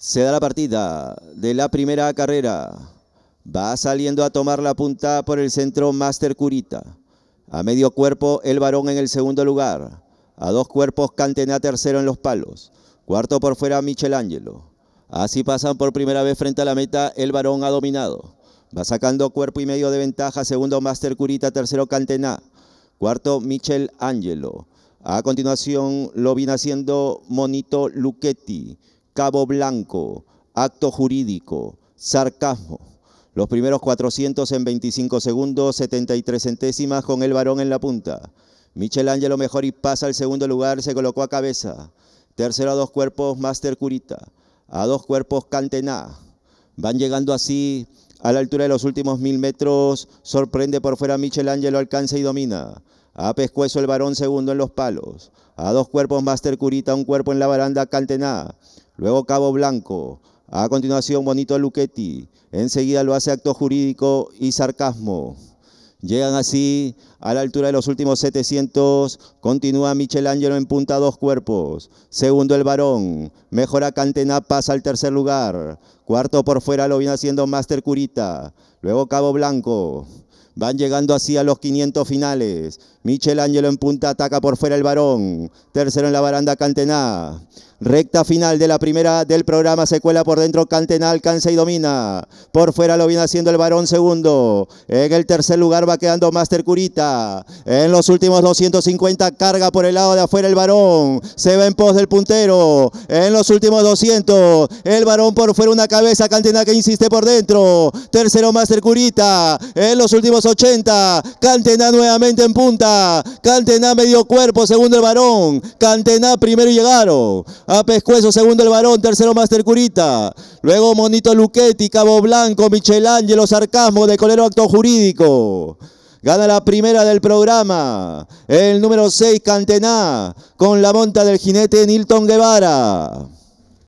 Se da la partida de la primera carrera. Va saliendo a tomar la punta por el centro Master Curita. A medio cuerpo el varón en el segundo lugar. A dos cuerpos Cantena tercero en los palos. Cuarto por fuera Michelangelo. Así pasan por primera vez frente a la meta. El varón ha dominado. Va sacando cuerpo y medio de ventaja. Segundo Master Curita. Tercero Cantena. Cuarto Michelangelo. A continuación lo viene haciendo Monito Luchetti. Cabo Blanco, acto jurídico, sarcasmo. Los primeros 400 en 25 segundos, 73 centésimas con el varón en la punta. Michelangelo mejor y pasa al segundo lugar, se colocó a cabeza. Tercero a dos cuerpos, Master Curita. A dos cuerpos, Cantená. Van llegando así a la altura de los últimos mil metros. Sorprende por fuera Michelangelo, alcanza y domina. A pescuezo el varón segundo en los palos. A dos cuerpos, Master Curita, un cuerpo en la baranda, Cantená luego Cabo Blanco, a continuación Bonito Luchetti, enseguida lo hace acto jurídico y sarcasmo. Llegan así a la altura de los últimos 700, continúa Michelangelo en punta dos cuerpos, segundo el varón, mejora Cantena, pasa al tercer lugar, Cuarto por fuera lo viene haciendo Master Curita. Luego Cabo Blanco. Van llegando así a los 500 finales. Michel Ángelo en punta ataca por fuera el varón. Tercero en la baranda Cantená. Recta final de la primera del programa. Se cuela por dentro. Cantená alcanza y domina. Por fuera lo viene haciendo el varón segundo. En el tercer lugar va quedando Master Curita. En los últimos 250 carga por el lado de afuera el varón. Se va en pos del puntero. En los últimos 200. El varón por fuera una carga cabeza Cantena que insiste por dentro. Tercero Master Curita. En los últimos 80. Cantena nuevamente en punta. Cantena medio cuerpo. Segundo el varón. Cantena primero llegaron. A Pescuezo segundo el varón. Tercero Master Curita. Luego Monito Luquetti Cabo Blanco, Michelangelo, Sarcasmo de Colero Acto Jurídico. Gana la primera del programa. El número 6, Cantena con la monta del jinete Nilton Guevara.